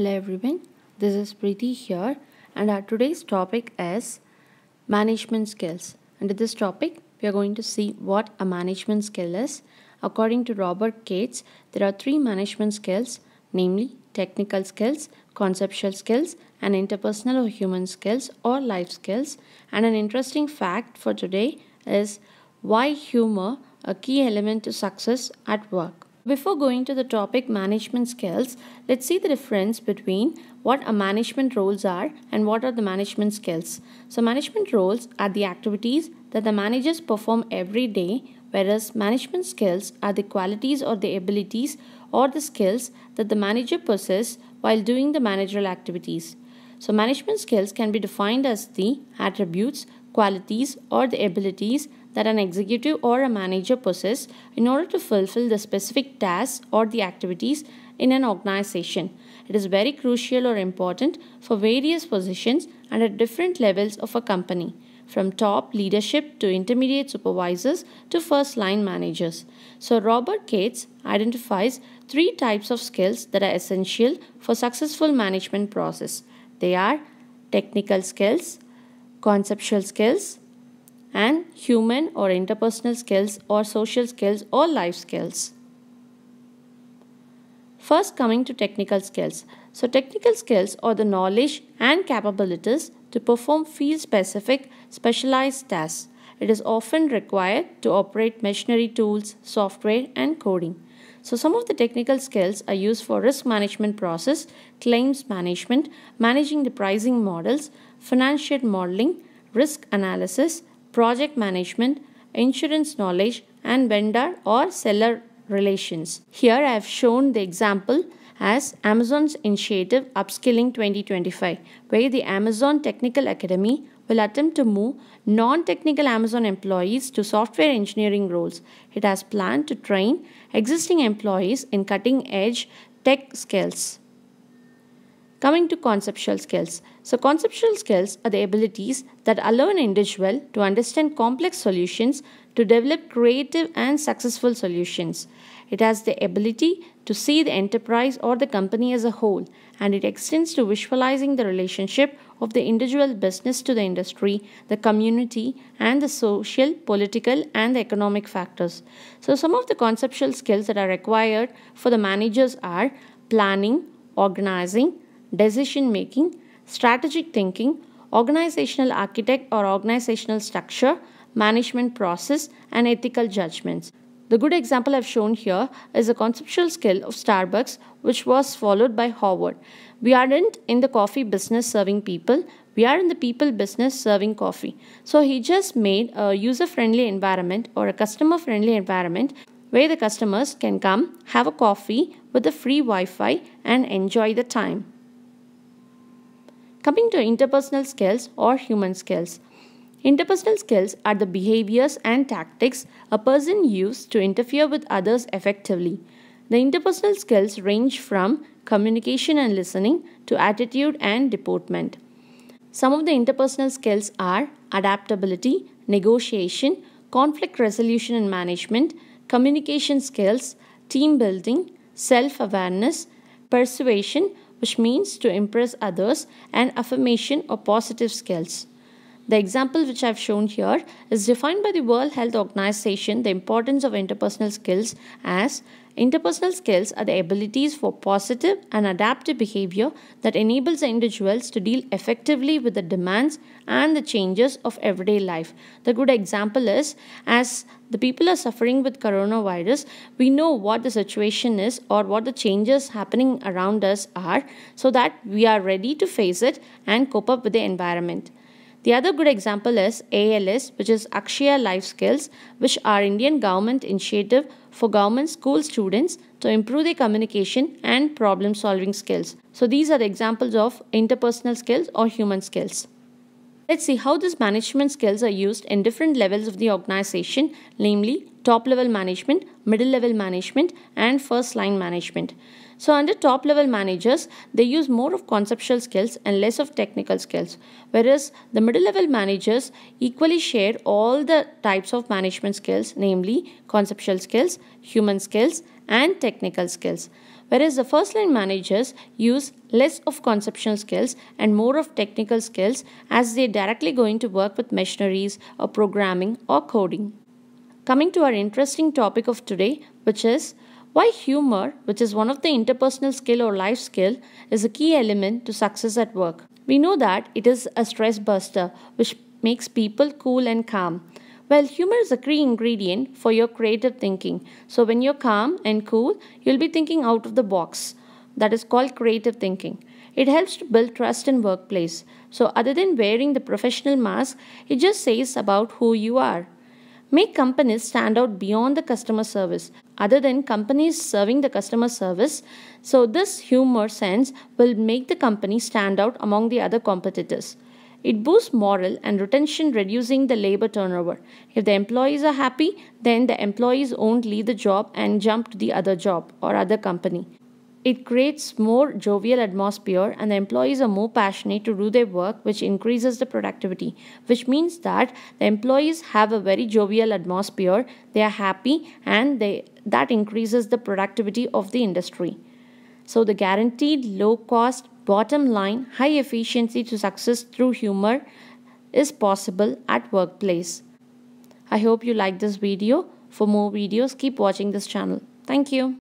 Hello everyone, this is priti here and our today's topic is management skills. Under this topic, we are going to see what a management skill is. According to Robert Gates, there are three management skills, namely technical skills, conceptual skills and interpersonal or human skills or life skills. And an interesting fact for today is why humor a key element to success at work. Before going to the topic management skills, let's see the difference between what a management roles are and what are the management skills. So management roles are the activities that the managers perform every day, whereas management skills are the qualities or the abilities or the skills that the manager possesses while doing the managerial activities. So management skills can be defined as the attributes, qualities or the abilities that an executive or a manager possess in order to fulfill the specific tasks or the activities in an organization. It is very crucial or important for various positions and at different levels of a company, from top leadership to intermediate supervisors to first line managers. So, Robert Gates identifies three types of skills that are essential for successful management process. They are technical skills, conceptual skills, and human or interpersonal skills or social skills or life skills. First, coming to technical skills. So, technical skills are the knowledge and capabilities to perform field specific, specialized tasks. It is often required to operate machinery tools, software, and coding. So, some of the technical skills are used for risk management process, claims management, managing the pricing models, financial modeling, risk analysis, project management, insurance knowledge, and vendor or seller relations. Here I have shown the example as Amazon's initiative Upskilling 2025, where the Amazon Technical Academy will attempt to move non technical Amazon employees to software engineering roles. It has planned to train existing employees in cutting edge tech skills. Coming to conceptual skills. So, conceptual skills are the abilities that allow an individual to understand complex solutions to develop creative and successful solutions. It has the ability to see the enterprise or the company as a whole, and it extends to visualizing the relationship of the individual business to the industry, the community, and the social, political, and the economic factors. So, some of the conceptual skills that are required for the managers are planning, organizing, decision making, strategic thinking, organizational architect or organizational structure, management process, and ethical judgments. The good example I've shown here is a conceptual skill of Starbucks, which was followed by Howard. We aren't in the coffee business serving people, we are in the people business serving coffee. So he just made a user friendly environment or a customer friendly environment where the customers can come, have a coffee with the free Wi Fi, and enjoy the time. Coming to interpersonal skills or human skills. Interpersonal skills are the behaviors and tactics a person uses to interfere with others effectively. The interpersonal skills range from communication and listening to attitude and deportment. Some of the interpersonal skills are adaptability, negotiation, conflict resolution and management, communication skills, team building, self awareness, persuasion, which means to impress others, and affirmation or positive skills. The example which I've shown here is defined by the World Health Organization the importance of interpersonal skills as Interpersonal skills are the abilities for positive and adaptive behavior that enables individuals to deal effectively with the demands and the changes of everyday life. The good example is as the people are suffering with coronavirus, we know what the situation is or what the changes happening around us are so that we are ready to face it and cope up with the environment. The other good example is ALS, which is Akshaya Life Skills, which are Indian government initiative for government school students to improve their communication and problem solving skills. So these are the examples of interpersonal skills or human skills. Let's see how these management skills are used in different levels of the organization, namely top level management, middle level management, and first line management. So under top level managers, they use more of conceptual skills and less of technical skills, whereas the middle level managers equally share all the types of management skills, namely conceptual skills, human skills, and technical skills. Whereas the first line managers use less of conceptual skills and more of technical skills as they are directly going to work with machineries or programming or coding. Coming to our interesting topic of today, which is why humor, which is one of the interpersonal skill or life skill, is a key element to success at work. We know that it is a stress buster which makes people cool and calm. Well, humor is a key ingredient for your creative thinking. So when you're calm and cool, you'll be thinking out of the box. That is called creative thinking. It helps to build trust in workplace. So other than wearing the professional mask, it just says about who you are make companies stand out beyond the customer service other than companies serving the customer service so this humor sense will make the company stand out among the other competitors it boosts morale and retention reducing the labor turnover if the employees are happy then the employees won't leave the job and jump to the other job or other company it creates more jovial atmosphere and the employees are more passionate to do their work which increases the productivity which means that the employees have a very jovial atmosphere they are happy and they that increases the productivity of the industry. So the guaranteed low cost bottom line high efficiency to success through humor is possible at workplace. I hope you like this video. For more videos keep watching this channel. Thank you.